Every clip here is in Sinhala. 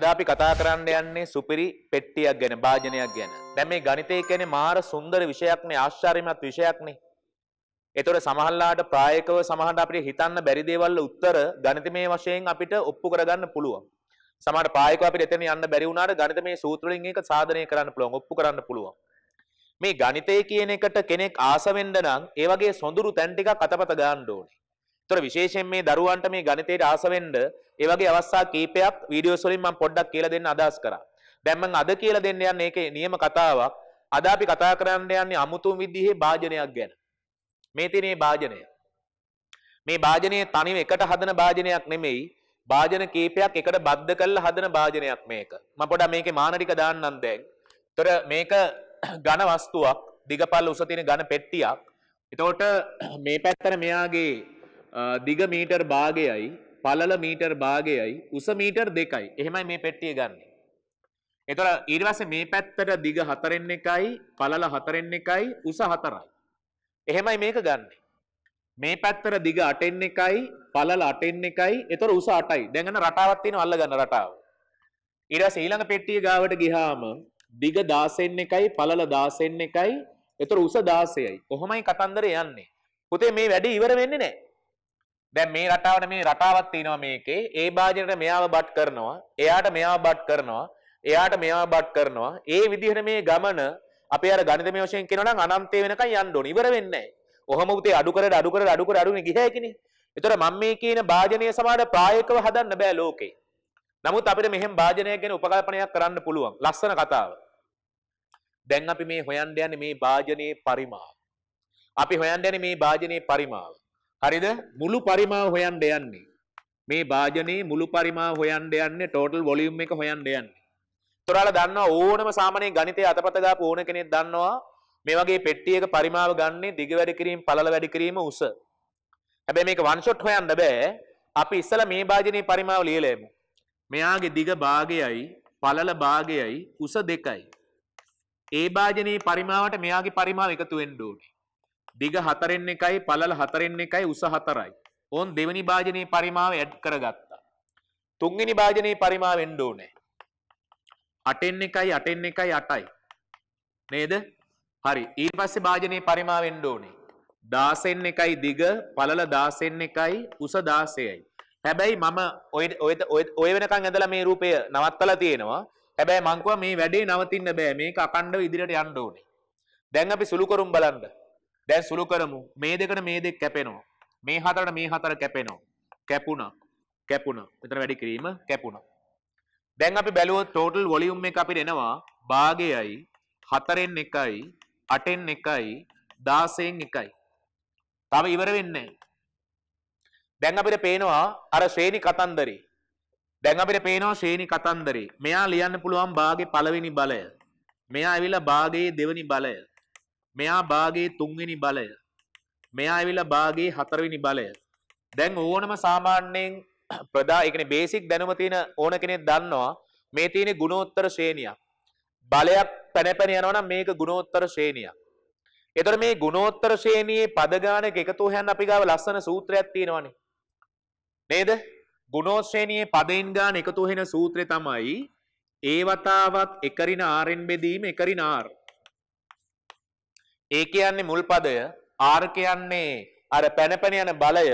අද අපි කතා කරන්න යන්නේ සුපිරි පෙට්ටියක් ගැන භාජනයක් ගැන. දැන් මේ ගණිතය කියන්නේ මාර සුන්දර විෂයක්නේ ආශ්චර්යමත් විෂයක්නේ. ඒතොර සමහරලාට ප්‍රායෝගිකව සමහරට අපිට හිතන්න බැරි දේවල් උත්තර ගණිතමය වශයෙන් අපිට ඔප්පු කරගන්න පුළුවන්. සමහරට ප්‍රායෝගිකව අපිට එතන යන්න බැරි වුණාට ගණිතමය සූත්‍ර වලින් ඒක සාධනය කරන්න පුළුවන්, ඔප්පු කරන්න පුළුවන්. මේ ගණිතය කියන එකට කෙනෙක් ආස වෙන්න නම් ඒ වගේ සොඳුරු තැන් ටිකක් අතපත ගන්න ඕනේ. තොර විශේෂයෙන් මේ දරුවන්ට මේ ගණිතයට ආස වෙන්න ඒ වගේ අවස්ථා කීපයක් වීඩියෝස් වලින් මම පොඩ්ඩක් කියලා දෙන්න අදහස් කරා. දැන් මම අද කියලා දෙන්න යන්නේ ඒකේ නියම කතාවක්. අද අපි කතා කරන්න යන්නේ අමුතුම විදිහේ භාජනයක් ගැන. මේ තියෙන භාජනය. මේ භාජනය තනිව එකට හදන භාජනයක් නෙමෙයි. භාජන කීපයක් එකට බද්ධ කරලා හදන භාජනයක් මේක. මම පොඩ්ඩක් මේකේ මාන ටික දාන්නම් දැන්. තොර මේක ඝන වස්තුවක්, දිගපල්ල උස තියෙන ඝන පෙට්ටියක්. එතකොට මේ පැත්තට මෙයාගේ දිග මීටර් භාගයයි පළල මීටර් භාගයයි උස මීටර් දෙකයි. එහෙමයි මේ පෙට්ටිය ගන්න. එතකොට ඊට පස්සේ මේ පැත්තට දිග 4න් එකයි පළල 4න් එකයි උස 4යි. එහෙමයි මේක ගන්න. මේ පැත්තට දිග 8න් එකයි පළල 8න් එකයි එතකොට උස 8යි. දැන් අන්න රටාවක් තියෙනවා අල්ල ගන්න රටාව. ඊට පස්සේ ඊළඟ පෙට්ටිය ගාවට ගියාම දිග 16න් එකයි පළල 16න් එකයි එතකොට උස 16යි. කොහොමයි කතන්දරේ යන්නේ? පුතේ මේ වැඩේ ඉවර වෙන්නේ නැහැ. දැන් මේ රටාවට මේ රටාවක් තියෙනවා මේකේ ඒ භාජනයට මෙයාව බට් කරනවා එයාට මෙයාව බට් කරනවා එයාට මෙයාව බට් කරනවා ඒ විදිහට මේ ගමන අපි අර ගණිතමය වශයෙන් කියනවා නම් අනන්තය වෙනකන් යන්න ඕනේ ඉවර වෙන්නේ නැහැ. ඔහම උතේ අඩු කරලා අඩු කරලා අඩු කරලා අඩුනේ ගිහයි කිනේ. ඒතර මම මේ කියන භාජනය සමාන ප්‍රායෝගිකව හදන්න බෑ ලෝකේ. නමුත් අපිට මෙහෙම භාජනයක් ගැන උපකල්පනයක් කරන්න පුළුවන්. ලස්සන කතාව. දැන් අපි මේ හොයන්න යන්නේ මේ භාජනයේ පරිමාව. අපි හොයන්න යන්නේ මේ භාජනයේ පරිමාව. හරිද මුළු පරිමාව හොයන්ඩ යන්නේ මේ භාජනයේ මුළු පරිමාව හොයන්ඩ යන්නේ ටෝටල් වොලියුම් එක හොයන්ඩ යන්නේ තොරාල දන්නවා ඕනම සාමාන්‍ය ගණිතය අතපත ගාපු ඕන කෙනෙක් දන්නවා මේ වගේ පෙට්ටියක පරිමාව ගන්නේ දිග වැඩි කිරීම පළල වැඩි කිරීම උස හැබැයි මේක වන් ෂොට් හොයන්න බෑ අපි ඉස්සලා මේ භාජනයේ පරිමාව ලියලා යමු මෙයාගේ දිග භාගයයි පළල භාගයයි උස දෙකයි ඒ භාජනයේ පරිමාවට මෙයාගේ පරිමාව එකතු වෙන්න ඕනේ දිග 4න් එකයි පළල 4න් එකයි උස 4යි. ඕන් දෙවෙනි භාජනයේ පරිමාව ඇඩ් කරගත්තා. තුන්වෙනි භාජනයේ පරිමාව එන්න ඕනේ. 8න් එකයි 8න් එකයි 8යි. නේද? හරි. ඊට පස්සේ භාජනයේ පරිමාව එන්න ඕනේ. 16න් එකයි දිග, පළල 16න් එකයි, උස 16යි. හැබැයි මම ඔය ඔය ඔය වෙනකන් ඇඳලා මේ රූපය නවත්තලා තියෙනවා. හැබැයි මං මේ වැඩේ නවතින්න බෑ. මේක අකණ්ඩව ඉදිරියට යන්න ඕනේ. දැන් අපි සුළු කරුම් බලන්න. දැන් සුළු කරමු මේ දෙකට මේ දෙක කැපෙනවා මේ හතරට මේ හතර කැපෙනවා කැපුණා කැපුණා මෙතන වැඩි කිරීම කැපුණා දැන් අපි බැලුවොත් ටෝටල් වොලියුම් එක අපිට එනවා භාගයයි හතරෙන් එකයි අටෙන් එකයි දාසයෙන් එකයි තව ඉවර වෙන්නේ දැන් අපිට පේනවා අර ශ්‍රේණි කතන්දරේ දැන් අපිට පේනවා ශ්‍රේණි කතන්දරේ මෙයා ලියන්න පුළුවන් භාගේ පළවෙනි බලය මෙයා ඇවිල්ලා භාගේ දෙවෙනි බලය මෙයා බාගේ තුන්වෙනි බලය මෙයා ඇවිල්ලා බාගේ හතරවෙනි බලය දැන් ඕනම සාමාන්‍යයෙන් ප්‍රදා ඒ කියන්නේ බේසික් දැනුම තියෙන ඕන කෙනෙක් දන්නවා මේ තියෙන ගුණෝත්තර ශ්‍රේණියක් බලයක් පැනපැන යනවා නම් මේක ගුණෝත්තර ශ්‍රේණියක්. එතකොට මේ ගුණෝත්තර ශ්‍රේණියේ පද ගානක එකතු වෙන අපි ගාව ලස්සන සූත්‍රයක් තියෙනවානේ. නේද? ගුණෝශ්‍රේණියේ පදෙන් ගාන එකතු වෙන සූත්‍රය තමයි ඒවතාවත් එකරින ආරෙන් බෙදීම එකරින ආර්. ඒ කියන්නේ මුල් පදය R කියන්නේ අර පැනපැන යන බලය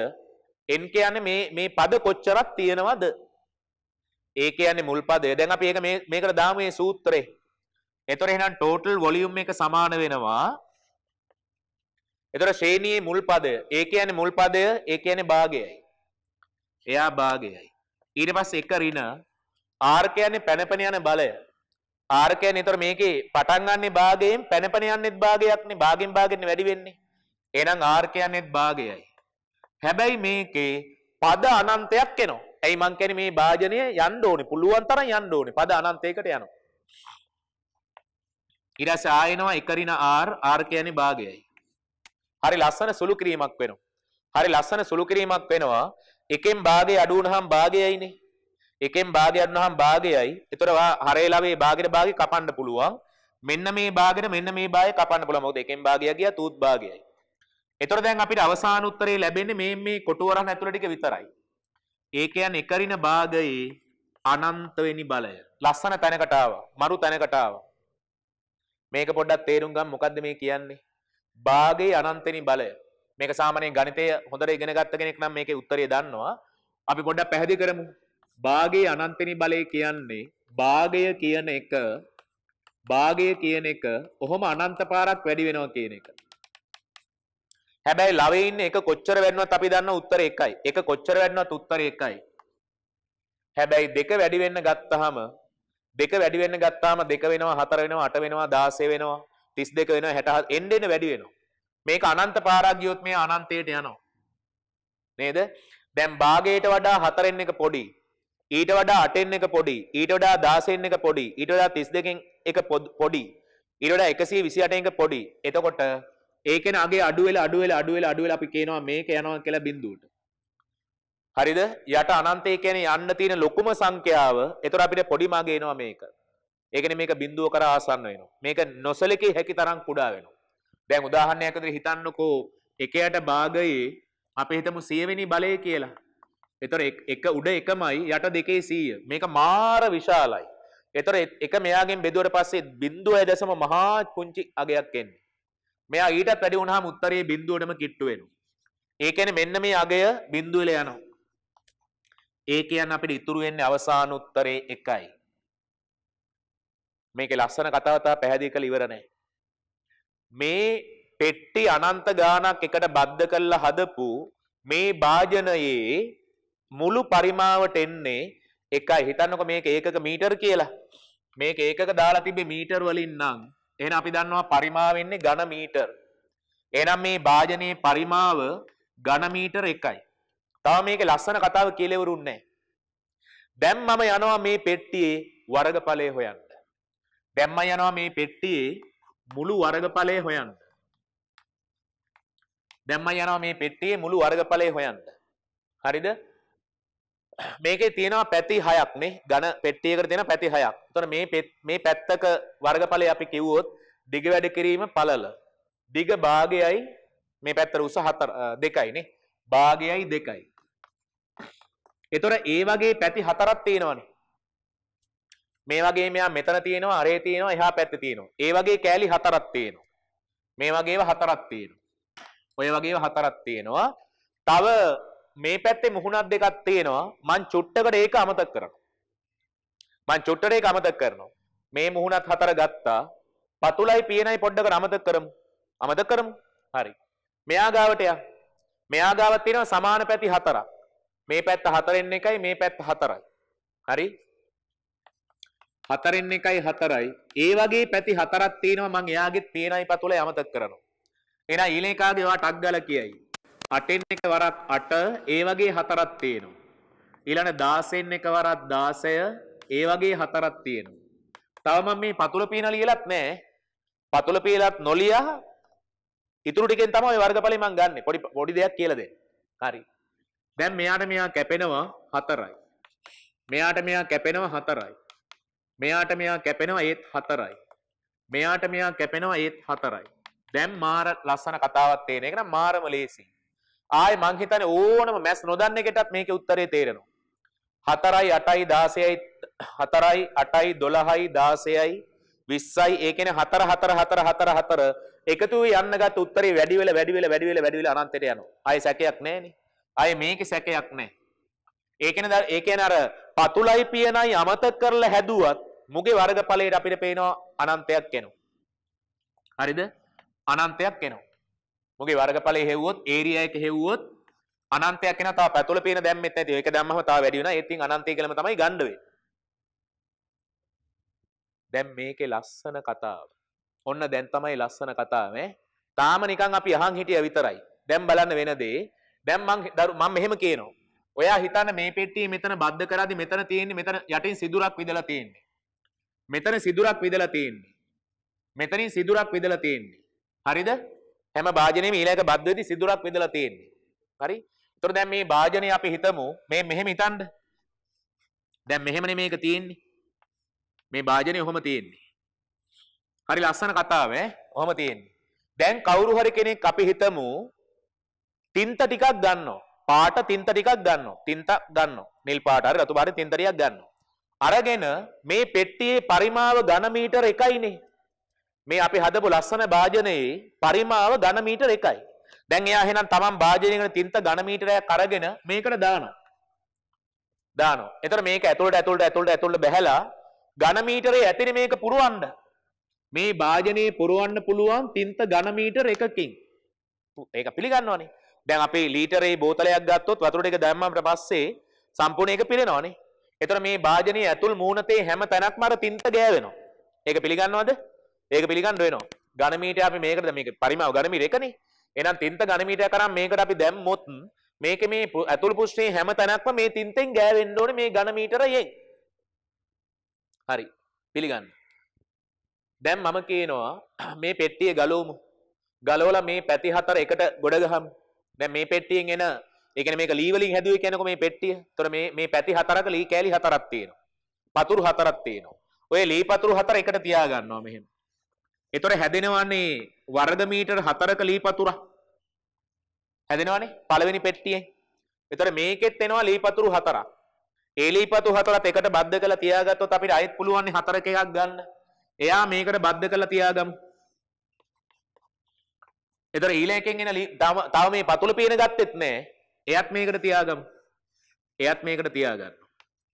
N කියන්නේ මේ මේ පද කොච්චරක් තියෙනවද ඒ කියන්නේ මුල් පදය දැන් අපි ඒක මේ මේකට දාමු මේ සූත්‍රේ එතකොට එහෙනම් ටෝටල් වොලියුම් එක සමාන වෙනවා එතකොට ශ්‍රේණියේ මුල් පදය ඒ කියන්නේ මුල් පදය ඒ කියන්නේ භාගයයි එයා භාගයයි ඊට පස්සේ එක ඍණ R කියන්නේ පැනපැන යන බලය ආර්කය නිතර මේකේ පටන් ගන්නෙ භාගයෙන් පැනපැන යන්නෙත් භාගයක්නේ භාගෙන් භාගෙන් වැඩි වෙන්නේ. එහෙනම් ආර්කයන්ෙත් භාගයයි. හැබැයි මේකේ පද අනන්තයක් එනවා. ඇයි මං කියන්නේ මේ භාජනය යන්න ඕනේ. පුළුවන් තරම් යන්න ඕනේ. පද අනන්තයකට යනවා. ඊට පස්සේ ආයෙනවා එකරින R R කියන්නේ භාගයයි. හරි ලස්සන සුළු කිරීමක් වෙනවා. හරි ලස්සන සුළු කිරීමක් වෙනවා. එකෙන් භාගය අඩු වුණාම භාගයයිනේ. එකෙන් භාගයක් නම් භාගයයි. ඒතර හරේලාවේ භාගෙට භාගෙ කපන්න පුළුවන්. මෙන්න මේ භාගෙට මෙන්න මේ භාගය කපන්න පුළුවන්. මොකද එකෙන් භාගය ගියා තුත් භාගයයි. ඒතර දැන් අපිට අවසාන උත්තරේ ලැබෙන්නේ මේ මේ කොටුවරහන් ඇතුළේ ටික විතරයි. ඒ කියන්නේ එකරින භාගයේ අනන්ත වෙනි බලය. ලස්සන තැනකට ආවා. මරු තැනකට ආවා. මේක පොඩ්ඩක් තේරුම් ගන්න මොකද්ද මේ කියන්නේ භාගයේ අනන්තෙනි බලය මේක සාමාන්‍යයෙන් ගණිතය හොඳට ඉගෙන ගත්ත කෙනෙක් නම් මේකේ උත්තරය දන්නවා අපි පොඩ්ඩක් පැහැදිලි කරමු භාගයේ අනන්තනි බලය කියන්නේ භාගය කියන එක භාගය කියන එක ඔහොම අනන්ත පාරක් වැඩි වෙනවා කියන එක. හැබැයි ලවේ ඉන්න එක කොච්චර වැඩිනවත් අපි දන්න උත්තරේ එකයි. එක කොච්චර වැඩිනවත් උත්තරේ එකයි. හැබැයි දෙක වැඩි වෙන්න ගත්තාම දෙක වැඩි වෙන්න ගත්තාම දෙක වෙනවා හතර වෙනවා අට වෙනවා 16 වෙනවා 32 වෙනවා 60 එන්න එන්න වැඩි වෙනවා. මේක අනන්ත පාරක් ගියොත් මේ අනන්තයට යනවා. නේද? දැන් භාගයට වඩා හතරෙන් එක පොඩි. ඊට වඩා අටෙන් එක පොඩි ඊට වඩා දාසෙන් එක පොඩි ඊට වඩා තිස් දෙකෙන් එක පොඩි ඊට වඩා එකසේ විසි අටෙන් එක පොඩි එතකොට ඒකෙන අගේ අඩුවෙල අඩුවෙල අඩුවෙල අඩුවෙල අපි කියනවා මේක යනවා කියලා බිඳුවට හරිද යට අනන්තය කියන යන්න තියෙන ලොකුම සංඛ්‍යාව එතකොට අපිට පොඩි මාගේ එනවා මේක ඒකනේ මේක බිඳුව කර ආසන්න වෙනවා මේක නොසලකේ හැකි තරම් කුඩා වෙනවා දැන් උදාහරණයක් විදිහට හිතන්නකෝ එකයට භාගයේ අපි හිතමු 100 වෙනි බලය කියලා එතොර එක උඩ එකමයි යට දෙකේ සීය මේක මාර විශාලයි. එතොර එක මෙයාගෙන් බෙදුවට පස්සේ බින්දුව ඇදසම මහා පුංචි අගයක් එන්නේ. මෙයා ඊට පැඩි වුණහා මුත්තරයේ බින්දුවටම කිට්ටු වෙනු. ඒකැන මෙන්න මේ අගය බින්දුවල යනවා. ඒ කියන්න අපිට ඉතුරු වෙන්නේ අවසාන උත්තරේ එකයි. මේක ලස්සන කතාවතා පැහැදිලි කළ ඉවර නැහැ. මේ පෙට්ටි අනන්ත ගානක් එකට බද්ධ කරලා හදපු මේ භාජනයේ මුළු පරිමාවට එන්නේ එකයි හිතන්නකො මේක ඒකක මීටර් කියලා. මේක ඒකක දාලා තිබ්බේ මීටර් වලින් නම් එහෙනම් අපි දන්නවා පරිමාව වෙන්නේ ඝන මීටර්. එහෙනම් මේ භාජනයේ පරිමාව ඝන මීටර් එකයි. තව මේකේ ලස්සන කතාව කියලා ඉවරුන්නේ දැන් මම යනවා මේ පෙට්ටියේ වර්ගඵලය හොයන්න. දැන් මම යනවා මේ පෙට්ටියේ මුළු වර්ගඵලය හොයන්න. දැන් මම යනවා මේ පෙට්ටියේ මුළු වර්ගඵලය හොයන්න. හරිද? මේකේ තියෙනවා පැති හයක් නේ ඝන පෙට්ටියකට තියෙන පැති හයක්. එතකොට මේ මේ පැත්තක වර්ගඵලය අපි කිව්වොත් දිග වැඩ කිරීම පළල. දිග භාගයයි මේ පැත්තට උස 4 2යි නේ. භාගයයි 2යි. එතකොට ඒ වගේ පැති හතරක් තියෙනවනේ. මේ වගේ මෙයා මෙතන තියෙනවා අරේ තියෙනවා එහා පැත්තේ තියෙනවා. ඒ වගේ කෑලි හතරක් තියෙනවා. මේ වගේව හතරක් තියෙනවා. ඔය වගේව හතරක් තියෙනවා. තව මේ පැත්තේ මුහුණක් දෙකක් තියෙනවා මං චුට්ටකට ඒක අමතක කරනවා. මං චුට්ටට ඒක අමතක කරනවා. මේ මුහුණත් හතර ගත්තා. පතුලයි පියනයි පොඩ්ඩකට අමතක කරමු. අමතක කරමු. හරි. මෙයා ගාවට යා. මෙයා ගාව තියෙනවා සමාන පැති හතරක්. මේ පැත්ත හතරෙන් එකයි මේ පැත්ත හතරයි. හරි? හතරෙන් එකයි හතරයි. ඒ වගේ පැති හතරක් තියෙනවා මං එයාගෙත් පියනයි පතුලයි අමතක කරනවා. එහෙනම් ඊළඟ කාගේ ඔයා ටක් ගාලා කියයි. අටෙන් එක වරක් අට ඒ වගේ හතරක් තියෙනවා. ඊළඟ 16න් එක වරක් 16 ඒ වගේ හතරක් තියෙනවා. තව මම මේ පතුල පීන ලියලත් නැහැ. පතුල පීලත් නොලියා ඉතුරු ටිකෙන් තමයි ওই වර්ගඵලෙ මම ගන්නෙ. පොඩි පොඩි දෙයක් කියලා දෙන්න. හරි. දැන් මෙයාට මෙයා කැපෙනවා 4යි. මෙයාට මෙයා කැපෙනවා 4යි. මෙයාට මෙයා කැපෙනවා ඒත් 4යි. මෙයාට මෙයා කැපෙනවා ඒත් 4යි. දැන් මාර ලස්සන කතාවක් තේන එක නම් මාරම ලේසියි. ආයේ මං හිතන්නේ ඕනම මැස් නොදන්න එකටත් මේකේ උත්තරේ තේරෙනවා. 4යි 8යි 16යි 4යි 8යි 12යි 16යි 20යි ඒ කියන්නේ 4 4 4 4 4 එකතු වෙ යන්න ගත්ත උත්තරේ වැඩි වෙලා වැඩි වෙලා වැඩි වෙලා වැඩි වෙලා අනන්තයට යනවා. ආයේ සැකයක් නැහැ නේ. ආයේ මේකේ සැකයක් නැහැ. ඒ කියන්නේ ඒ කියන්නේ අර පතුලයි පියනයි අමතක කරලා හැදුවත් මුගේ වර්ගඵලයේ අපිට පේනවා අනන්තයක් එනවා. හරිද? අනන්තයක් එනවා. මොකේ වර්ගඵලයේ හෙව්වොත් ඒරියා එක හෙව්වොත් අනන්තයක් එනවා තා පැතුල පේන දැම්මෙත් නැති. ඒක දැම්මම තා වැඩි වෙනවා. ඒත් ඉතින් අනන්තය කියලාම තමයි ගන්න වෙන්නේ. දැන් මේකේ ලස්සන කතාව. ඔන්න දැන් තමයි ලස්සන කතාව ඈ. තාම නිකන් අපි අහන් හිටියා විතරයි. දැන් බලන්න වෙන දේ. දැන් මං මම මෙහෙම කියනවා. ඔයා හිතන්න මේ පෙට්ටිය මෙතන බද්ධ කරාදි මෙතන තියෙන්නේ මෙතන යටින් සිදුරක් විදලා තියෙන්නේ. මෙතන සිදුරක් විදලා තියෙන්නේ. මෙතනින් සිදුරක් විදලා තියෙන්නේ. හරිද? හැම භාජනයම ඊළඟ බද්ධ වෙද්දි සිදුරක් බෙදලා තියෙන්නේ. හරි? ඒතර දැන් මේ භාජනය අපි හිතමු මේ මෙහෙම හිතන්න. දැන් මෙහෙමනේ මේක තියෙන්නේ. මේ භාජනය ඔහම තියෙන්නේ. හරි ලස්සන කතාව ඈ. ඔහම තියෙන්නේ. දැන් කවුරු හරි කෙනෙක් අපි හිතමු තින්ත ටිකක් ගන්නවා. පාට තින්ත ටිකක් ගන්නවා. තින්ත ගන්නවා. නිල් පාට හරි රතු පාට තින්ත ටිකක් ගන්නවා. අරගෙන මේ පෙට්ටියේ පරිමාව ඝන මීටර 1යිනේ. මේ අපි හදපු ලස්සන භාජනයේ පරිමාව ඝන මීටර 1යි. දැන් එයා එහෙනම් තමන් භාජනයකින් තින්ත ඝන මීටරයක් අරගෙන මේකට දානවා. දානවා. එතකොට මේක ඇතුළට ඇතුළට ඇතුළට ඇතුළට බැහැලා ඝන මීටරේ ඇතිනේ මේක පුරවන්න. මේ භාජනයේ පුරවන්න පුළුවන් තින්ත ඝන මීටර එකකින්. ඒක පිළිගන්නවනේ. දැන් අපි ලීටරේ බෝතලයක් ගත්තොත් වතුර ටික දැම්මම පස්සේ සම්පූර්ණ එක පිරෙනවනේ. එතකොට මේ භාජනයේ ඇතුල් මූණතේ හැම තැනක්ම අර තින්ත ගෑවෙනවා. ඒක පිළිගන්නවද? ඒක පිළිගන්න වෙනවා. ඝනමීටය අපි මේකද මේක පරිමාව ඝනමීටය එකනේ. එහෙනම් තින්ත ඝනමීටය කරාම මේකට අපි දැම්මොත් මේකේ මේ ඇතුළු පුෂ්ණයේ හැම තැනක්ම මේ තින්තෙන් ගෑවෙන්න ඕනේ මේ ඝනමීටරයෙන්. හරි. පිළිගන්න. දැන් මම කියනවා මේ පෙට්ටිය ගලවමු. ගලවලා මේ පැති හතර එකට ගොඩ ගහමු. දැන් මේ පෙට්ටියෙන් එන ඒ කියන්නේ මේක ලී වලින් හැදුවේ කියනකො මේ පෙට්ටිය. ඒතර මේ මේ පැති හතරක ලී කෑලි හතරක් තියෙනවා. පතුරු හතරක් තියෙනවා. ඔය ලී පතුරු හතර එකට තියා ගන්නවා මෙහෙම. එතොට හැදෙනවන්නේ වරද මීටර් හතරක ලී පතුර හැදෙනවනේ පළවෙනි පෙට්ටියෙන් එතොට මේකෙත් එෙනවා ලී පතුරු හතරක් ඒලී පතු හතරත් එකට බද්ධ කළ තියාගත්තොත් අපිට අයත් පුළුවන් හතරක එකක් ගන්න එයා මේකට බද්ධ කළ තියාගම් එතර ඊලයකෙන් එන තව මේ පතුල පීන ගත්තෙත් නෑ එයත් මේකට තියාගම් එයත් මේකට තියාගන්න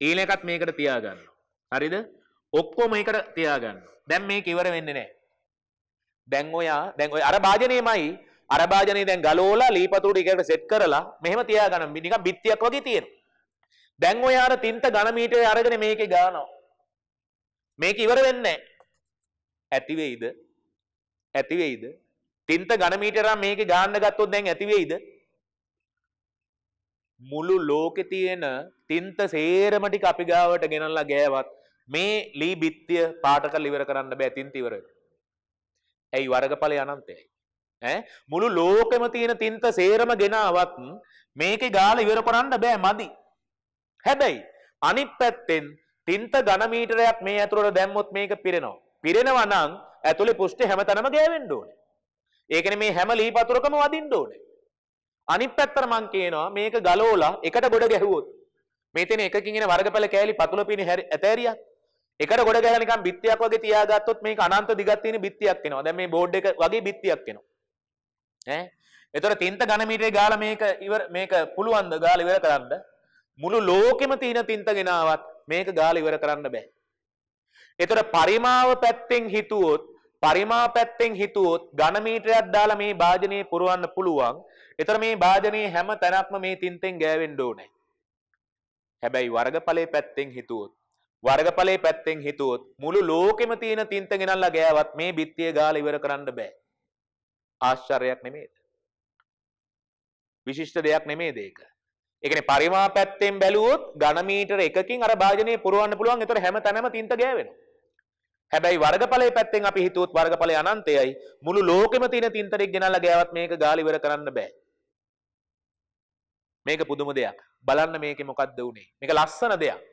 ඊලකත් මේකට තියාගන්න හරිද ඔක්කෝ මේකට තියාගන්න දැම් මේ කිවර වෙන්න නෑ දැන් ඔයා දැන් ඔය අර භාජනයමයි අර භාජනේ දැන් ගලෝලා ලීපතුඩු ටිකකට සෙට් කරලා මෙහෙම තියාගන්න නිකන් බිත්තියක් වගේ තියෙනවා. දැන් ඔයා අර තින්ත ඝන මීටරේ අරගෙන මේකේ ගානවා. මේක ඉවර වෙන්නේ නැහැ. ඇති වෙයිද? ඇති වෙයිද? තින්ත ඝන මීටරක් මේකේ ගාන්න ගත්තොත් දැන් ඇති වෙයිද? මුළු ලෝකෙ තියෙන තින්ත සේරම ටික අපි ගාවට ගෙනල්ලා ගෑවත් මේ ලී බිත්තිය පාට කරලා ඉවර කරන්න බෑ තින්ත ඉවර වෙනවා. ඇයි වර්ගඵලය අනන්තයයි. ඈ මුළු ලෝකෙම තියෙන තින්ත සේරම ගෙනාවත් මේකේ ගාලා ඉවර කරන්න බෑ මදි. හැබැයි අනිත් පැත්තෙන් තින්ත ඝන මීටරයක් මේ ඇතුළට දැම්මොත් මේක පිරෙනවා. පිරෙනවා නම් ඇතුලේ පුෂ්ටි හැමතැනම ගෑවෙන්න ඕනේ. ඒකනේ මේ හැම ලී පතුරකම වදින්න ඕනේ. අනිත් පැත්තට මං කියනවා මේක ගලෝලා එකට ගොඩ ගැහුවොත් මේ තියෙන එකකින් එන වර්ගඵල කෑලි පතුල පිනේ ඇතෑරියක් එකට ගොඩ ගැහලා නිකන් බිත්තියක් වගේ තියාගත්තොත් මේක අනන්ත දිගක් තියෙන බිත්තියක් වෙනවා. දැන් මේ බෝඩ් එක වගේ බිත්තියක් වෙනවා. ඈ එතකොට තින්ත ඝනමීටරේ ගාලා මේක ඉවර මේක පුළුවන් ද ගාලා ඉවර කරන්න? මුළු ලෝකෙම තියෙන තින්ත ගෙනාවත් මේක ගාලා ඉවර කරන්න බෑ. එතකොට පරිමාව පැත්තෙන් හිතුවොත් පරිමා පැත්තෙන් හිතුවොත් ඝනමීටරයක් දාලා මේ භාජනය පුරවන්න පුළුවන්. ඒතර මේ භාජනයේ හැම තැනක්ම මේ තින්තෙන් ගෑවෙන්න ඕනේ. හැබැයි වර්ගඵලයේ පැත්තෙන් හිතුවොත් වර්ගඵලයේ පැත්තෙන් හිතුවොත් මුළු ලෝකෙම තියෙන තින්ත ගෙනල්ලා ගෑවත් මේ බිත්තිය ගාලා ඉවර කරන්න බෑ. ආශ්චර්යයක් නෙමෙයිද? විශිෂ්ට දෙයක් නෙමෙයිද ඒක? ඒ කියන්නේ පරිමා පැත්තෙන් බැලුවොත් ඝන මීටර එකකින් අර භාජනය පුරවන්න පුළුවන්. ඒතර හැම තැනම තින්ත ගෑවෙනවා. හැබැයි වර්ගඵලයේ පැත්තෙන් අපි හිතුවොත් වර්ගඵලය අනන්තයයි. මුළු ලෝකෙම තියෙන තින්තරෙක් ගෙනල්ලා ගෑවත් මේක ගාලා ඉවර කරන්න බෑ. මේක පුදුම දෙයක්. බලන්න මේකේ මොකද්ද උනේ. මේක ලස්සන දෙයක්.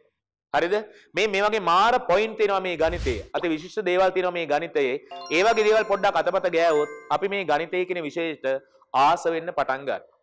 හරිද මේ මේ වගේ මාර පොයින්ට් තියෙනවා මේ ගණිතයේ අති විශිෂ්ට දේවල් තියෙනවා මේ ගණිතයේ ඒ වගේ දේවල් පොඩ්ඩක් අතපත ගෑවොත් අපි මේ ගණිතය කියන විශේෂයට ආස වෙන්න පටන් ගන්නවා